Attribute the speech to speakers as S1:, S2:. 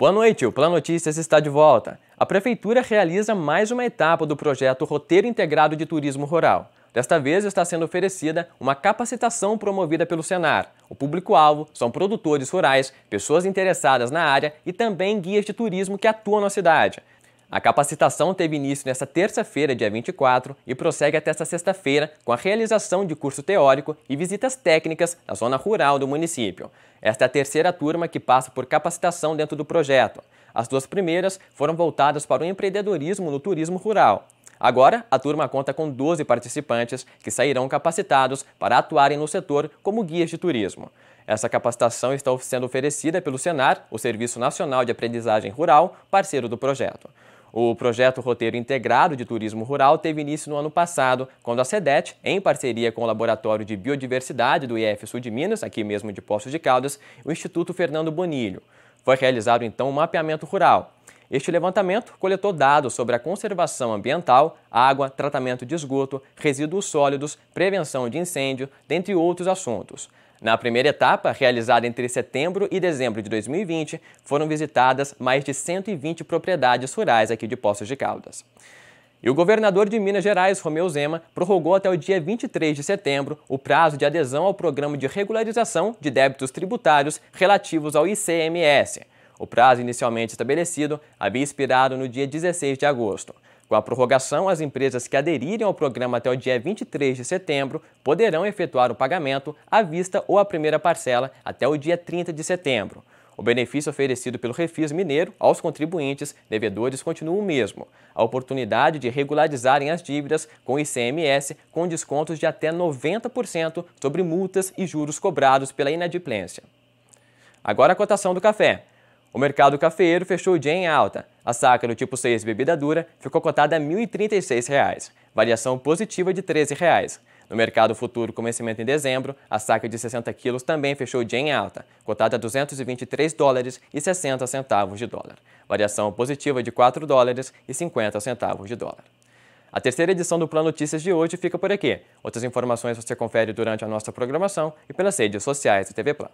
S1: Boa noite, o Plano Notícias está de volta. A Prefeitura realiza mais uma etapa do projeto Roteiro Integrado de Turismo Rural. Desta vez está sendo oferecida uma capacitação promovida pelo Senar. O público-alvo são produtores rurais, pessoas interessadas na área e também guias de turismo que atuam na cidade. A capacitação teve início nesta terça-feira, dia 24, e prossegue até esta sexta-feira com a realização de curso teórico e visitas técnicas na zona rural do município. Esta é a terceira turma que passa por capacitação dentro do projeto. As duas primeiras foram voltadas para o empreendedorismo no turismo rural. Agora, a turma conta com 12 participantes que sairão capacitados para atuarem no setor como guias de turismo. Essa capacitação está sendo oferecida pelo Senar, o Serviço Nacional de Aprendizagem Rural, parceiro do projeto. O projeto Roteiro Integrado de Turismo Rural teve início no ano passado, quando a SEDET, em parceria com o Laboratório de Biodiversidade do IF Sul de Minas, aqui mesmo de Poços de Caldas, e o Instituto Fernando Bonilho. Foi realizado então um mapeamento rural, este levantamento coletou dados sobre a conservação ambiental, água, tratamento de esgoto, resíduos sólidos, prevenção de incêndio, dentre outros assuntos. Na primeira etapa, realizada entre setembro e dezembro de 2020, foram visitadas mais de 120 propriedades rurais aqui de Poços de Caldas. E o governador de Minas Gerais, Romeu Zema, prorrogou até o dia 23 de setembro o prazo de adesão ao programa de regularização de débitos tributários relativos ao ICMS. O prazo inicialmente estabelecido havia expirado no dia 16 de agosto. Com a prorrogação, as empresas que aderirem ao programa até o dia 23 de setembro poderão efetuar o pagamento à vista ou a primeira parcela até o dia 30 de setembro. O benefício oferecido pelo Refis Mineiro aos contribuintes devedores continua o mesmo. A oportunidade de regularizarem as dívidas com ICMS com descontos de até 90% sobre multas e juros cobrados pela inadimplência. Agora a cotação do café. O mercado cafeeiro fechou o dia em alta. A saca do tipo 6 bebida dura ficou cotada a R$ 1.036, variação positiva de R$ 13,00. No mercado futuro, vencimento em dezembro, a saca de 60 quilos também fechou o dia em alta, cotada a 223 dólares e 60 centavos de dólar, variação positiva de 4 dólares e 50 centavos de dólar. A terceira edição do Plano Notícias de hoje fica por aqui. Outras informações você confere durante a nossa programação e pelas redes sociais da TV Plan.